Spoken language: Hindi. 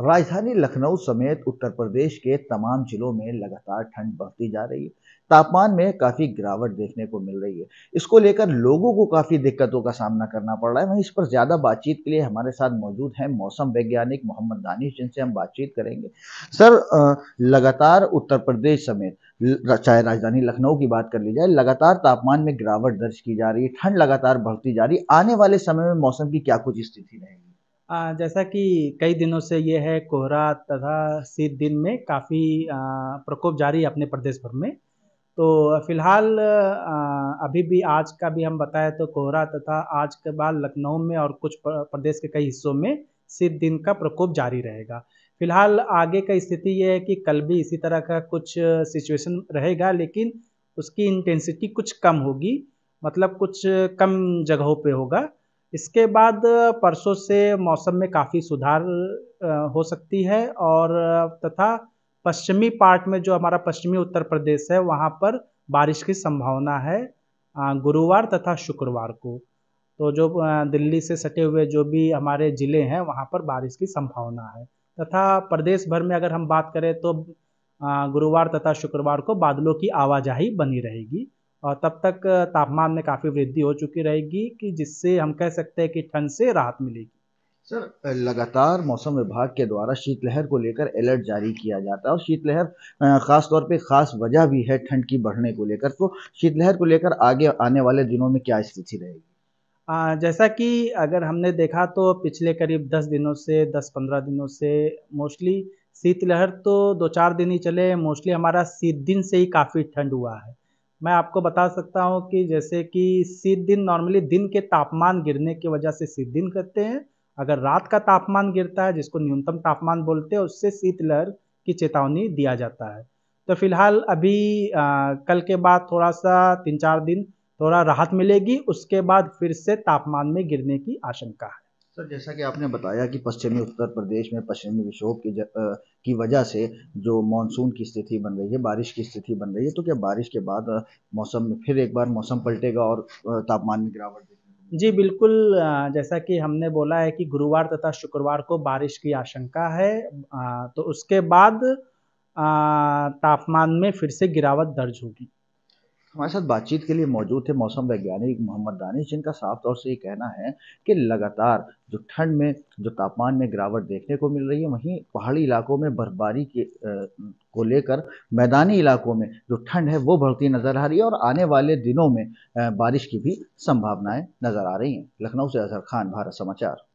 राजधानी लखनऊ समेत उत्तर प्रदेश के तमाम जिलों में लगातार ठंड बढ़ती जा रही है तापमान में काफ़ी गिरावट देखने को मिल रही है इसको लेकर लोगों को काफ़ी दिक्कतों का सामना करना पड़ रहा है वहीं इस पर ज़्यादा बातचीत के लिए हमारे साथ मौजूद हैं मौसम वैज्ञानिक मोहम्मद दानिश जिनसे हम बातचीत करेंगे सर लगातार उत्तर प्रदेश समेत चाहे राजधानी लखनऊ की बात कर ली जाए लगातार तापमान में गिरावट दर्ज की जा रही है ठंड लगातार बढ़ती जा रही आने वाले समय में मौसम की क्या कुछ स्थिति रहेगी जैसा कि कई दिनों से ये है कोहरा तथा शीत दिन में काफ़ी प्रकोप जारी है अपने प्रदेश भर में तो फ़िलहाल अभी भी आज का भी हम बताएं तो कोहरा तथा आज के बाद लखनऊ में और कुछ प्रदेश के कई हिस्सों में शीत दिन का प्रकोप जारी रहेगा फिलहाल आगे का स्थिति यह है कि कल भी इसी तरह का कुछ सिचुएशन रहेगा लेकिन उसकी इंटेंसिटी कुछ कम होगी मतलब कुछ कम जगहों पे होगा इसके बाद परसों से मौसम में काफ़ी सुधार हो सकती है और तथा पश्चिमी पार्ट में जो हमारा पश्चिमी उत्तर प्रदेश है वहाँ पर बारिश की संभावना है गुरुवार तथा शुक्रवार को तो जो दिल्ली से सटे हुए जो भी हमारे ज़िले हैं वहाँ पर बारिश की संभावना है तथा प्रदेश भर में अगर हम बात करें तो गुरुवार तथा शुक्रवार को बादलों की आवाजाही बनी रहेगी और तब तक तापमान में काफ़ी वृद्धि हो चुकी रहेगी कि जिससे हम कह सकते हैं कि ठंड से राहत मिलेगी सर लगातार मौसम विभाग के द्वारा शीतलहर को लेकर अलर्ट जारी किया जाता है और शीतलहर खास तौर पे खास वजह भी है ठंड की बढ़ने को लेकर तो शीतलहर को लेकर आगे आने वाले दिनों में क्या स्थिति रहेगी जैसा कि अगर हमने देखा तो पिछले करीब दस दिनों से दस पंद्रह दिनों से मोस्टली शीतलहर तो दो चार दिन ही चले मोस्टली हमारा शीत दिन से ही काफ़ी ठंड हुआ है मैं आपको बता सकता हूँ कि जैसे कि शीत दिन नॉर्मली दिन के तापमान गिरने की वजह से शीत दिन करते हैं अगर रात का तापमान गिरता है जिसको न्यूनतम तापमान बोलते हैं उससे शीतलहर की चेतावनी दिया जाता है तो फिलहाल अभी आ, कल के बाद थोड़ा सा तीन चार दिन थोड़ा राहत मिलेगी उसके बाद फिर से तापमान में गिरने की आशंका है सर तो जैसा कि आपने बताया कि पश्चिमी उत्तर प्रदेश में पश्चिमी विक्षोभ की की वजह से जो मानसून की स्थिति बन रही है बारिश की स्थिति बन रही है तो क्या बारिश के बाद मौसम में फिर एक बार मौसम पलटेगा और तापमान में गिरावट जी बिल्कुल जैसा कि हमने बोला है कि गुरुवार तथा शुक्रवार को बारिश की आशंका है तो उसके बाद तापमान में फिर से गिरावट दर्ज होगी हमारे साथ बातचीत के लिए मौजूद थे मौसम वैज्ञानिक मोहम्मद दानिश जिनका साफ तौर से ये कहना है कि लगातार जो ठंड में जो तापमान में गिरावट देखने को मिल रही है वहीं पहाड़ी इलाकों में बर्फबारी के आ, को लेकर मैदानी इलाकों में जो ठंड है वो बढ़ती नज़र आ रही है और आने वाले दिनों में आ, बारिश की भी संभावनाएं नज़र आ रही हैं लखनऊ से अजहर खान भारत समाचार